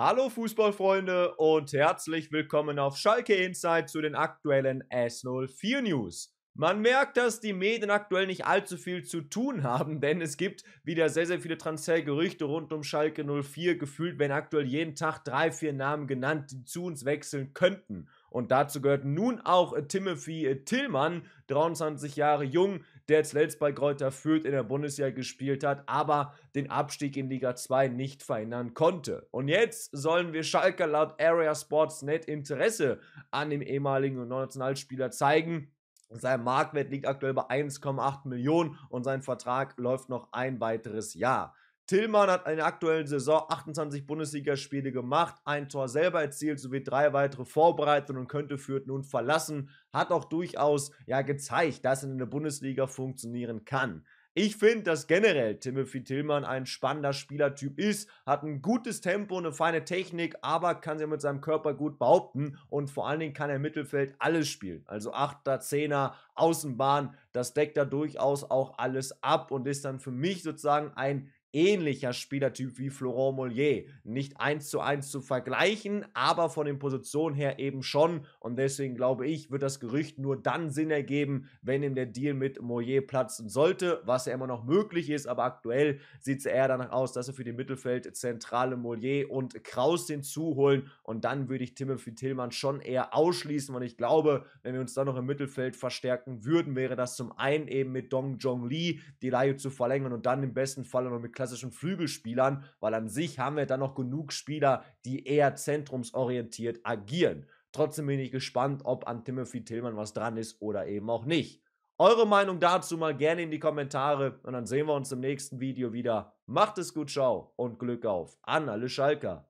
Hallo Fußballfreunde und herzlich willkommen auf Schalke Insight zu den aktuellen S04 News. Man merkt, dass die Medien aktuell nicht allzu viel zu tun haben, denn es gibt wieder sehr, sehr viele Transfergerüchte rund um Schalke 04. Gefühlt werden aktuell jeden Tag drei, vier Namen genannt, die zu uns wechseln könnten. Und dazu gehört nun auch äh, Timothy äh, Tillmann, 23 Jahre jung, der zuletzt bei Kräuter Fürth in der Bundesliga gespielt hat, aber den Abstieg in Liga 2 nicht verhindern konnte. Und jetzt sollen wir Schalker laut Area Sports Net Interesse an dem ehemaligen Nationalspieler zeigen. Sein Marktwert liegt aktuell bei 1,8 Millionen und sein Vertrag läuft noch ein weiteres Jahr. Tillmann hat in der aktuellen Saison 28 Bundesligaspiele gemacht, ein Tor selber erzielt sowie drei weitere vorbereitet und könnte Fürth nun verlassen. Hat auch durchaus ja gezeigt, dass er in der Bundesliga funktionieren kann. Ich finde, dass generell Timothy Tillmann ein spannender Spielertyp ist, hat ein gutes Tempo, eine feine Technik, aber kann sich mit seinem Körper gut behaupten und vor allen Dingen kann er im Mittelfeld alles spielen. Also 8er, 10er, Außenbahn, das deckt er durchaus auch alles ab und ist dann für mich sozusagen ein ähnlicher Spielertyp wie Florent Mollier. Nicht eins zu eins zu vergleichen, aber von den Positionen her eben schon. Und deswegen glaube ich, wird das Gerücht nur dann Sinn ergeben, wenn ihm der Deal mit Mollier platzen sollte, was ja immer noch möglich ist. Aber aktuell sieht es eher danach aus, dass er für die Mittelfeld zentrale Mollier und Kraus hinzuholen. Und dann würde ich Timothy Tillmann schon eher ausschließen. Und ich glaube, wenn wir uns dann noch im Mittelfeld verstärken würden, wäre das zum einen eben mit Dong Jong Lee die Laie zu verlängern und dann im besten Fall noch mit klassischen Flügelspielern, weil an sich haben wir dann noch genug Spieler, die eher zentrumsorientiert agieren. Trotzdem bin ich gespannt, ob an Timothy Tillmann was dran ist oder eben auch nicht. Eure Meinung dazu mal gerne in die Kommentare und dann sehen wir uns im nächsten Video wieder. Macht es gut, ciao und Glück auf an alle Schalker.